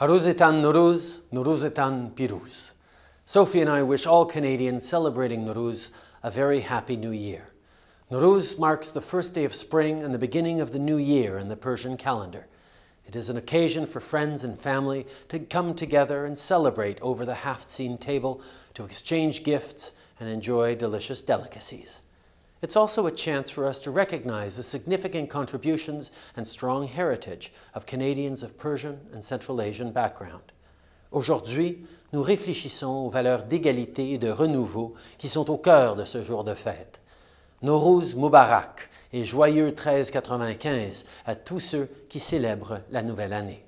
Haruzetan Nuruz, Nuruzetan Piruz. Sophie and I wish all Canadians celebrating Nuruz a very happy new year. Nuruz marks the first day of spring and the beginning of the new year in the Persian calendar. It is an occasion for friends and family to come together and celebrate over the half-seen table, to exchange gifts and enjoy delicious delicacies. It's also a chance for us to recognize the significant contributions and strong heritage of Canadians of Persian and Central Asian background. Aujourd'hui, nous réfléchissons aux valeurs d'égalité et de renouveau qui sont au cœur de ce jour de fête. Nowruz Mubarak et joyeux 1395 à tous ceux qui célèbrent la nouvelle année.